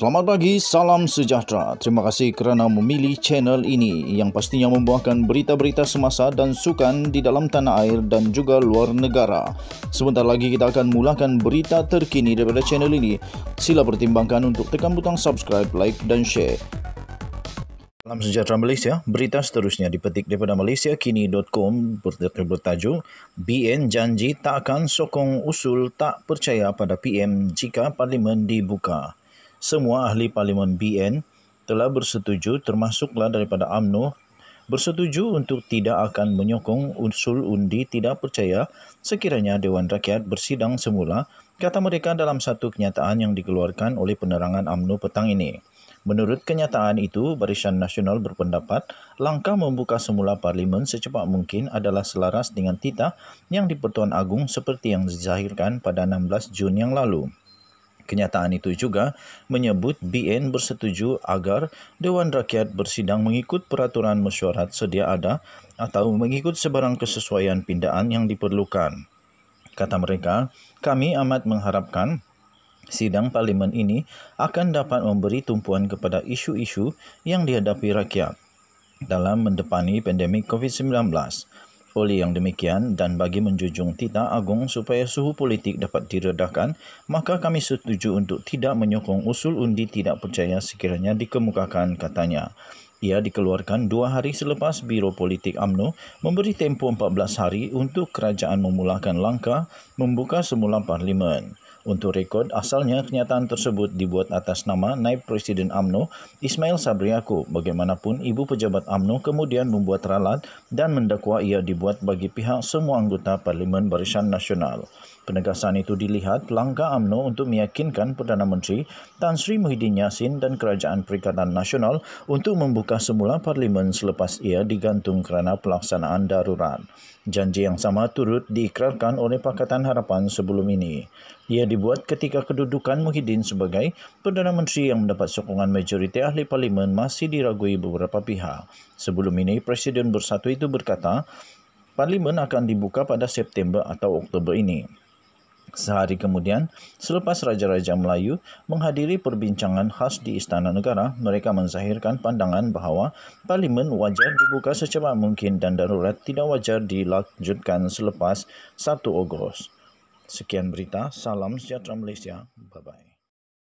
Selamat pagi, salam sejahtera. Terima kasih kerana memilih channel ini yang pastinya membawakan berita-berita semasa dan sukan di dalam tanah air dan juga luar negara. Sebentar lagi kita akan mulakan berita terkini daripada channel ini. Sila pertimbangkan untuk tekan butang subscribe, like dan share. Salam sejahtera Malaysia. Berita seterusnya dipetik daripada malaysiakini.com bertajuk BN janji tak akan sokong usul tak percaya pada PM jika parlimen dibuka semua ahli parlimen BN telah bersetuju termasuklah daripada AMNO bersetuju untuk tidak akan menyokong usul undi tidak percaya sekiranya Dewan Rakyat bersidang semula, kata mereka dalam satu kenyataan yang dikeluarkan oleh penerangan AMNO petang ini. Menurut kenyataan itu, Barisan Nasional berpendapat langkah membuka semula parlimen secepat mungkin adalah selaras dengan titah yang di Pertuan Agung seperti yang dizahirkan pada 16 Jun yang lalu. Kenyataan itu juga menyebut BN bersetuju agar Dewan Rakyat bersidang mengikut peraturan mesyuarat sedia ada atau mengikut sebarang kesesuaian pindaan yang diperlukan. Kata mereka, kami amat mengharapkan sidang parlimen ini akan dapat memberi tumpuan kepada isu-isu yang dihadapi rakyat dalam mendepani pandemik COVID-19. Oleh yang demikian dan bagi menjunjung titah agung supaya suhu politik dapat diredahkan, maka kami setuju untuk tidak menyokong usul undi tidak percaya sekiranya dikemukakan katanya. Ia dikeluarkan dua hari selepas Biro Politik AMNO memberi tempoh 14 hari untuk kerajaan memulakan langkah membuka semula parlimen. Untuk rekod, asalnya kenyataan tersebut dibuat atas nama Naib Presiden AMNO Ismail Sabri Sabriaku. Bagaimanapun, ibu pejabat AMNO kemudian membuat ralat dan mendakwa ia dibuat bagi pihak semua anggota Parlimen Barisan Nasional. Penegasan itu dilihat langkah AMNO untuk meyakinkan Perdana Menteri Tan Sri Muhyiddin Yassin dan Kerajaan Perikatan Nasional untuk membuka semula Parlimen selepas ia digantung kerana pelaksanaan darurat. Janji yang sama turut diikrarkan oleh Pakatan Harapan sebelum ini. Ia dibuat ketika kedudukan Muhyiddin sebagai Perdana Menteri yang mendapat sokongan majoriti ahli parlimen masih diragui beberapa pihak. Sebelum ini, Presiden Bersatu itu berkata, parlimen akan dibuka pada September atau Oktober ini. Sehari kemudian, selepas Raja-Raja Melayu menghadiri perbincangan khas di Istana Negara, mereka menzahirkan pandangan bahawa Parlimen wajar dibuka secepat mungkin dan darurat tidak wajar dilanjutkan selepas 1 Ogos. Sekian berita, salam sejahtera Malaysia. Bye bye.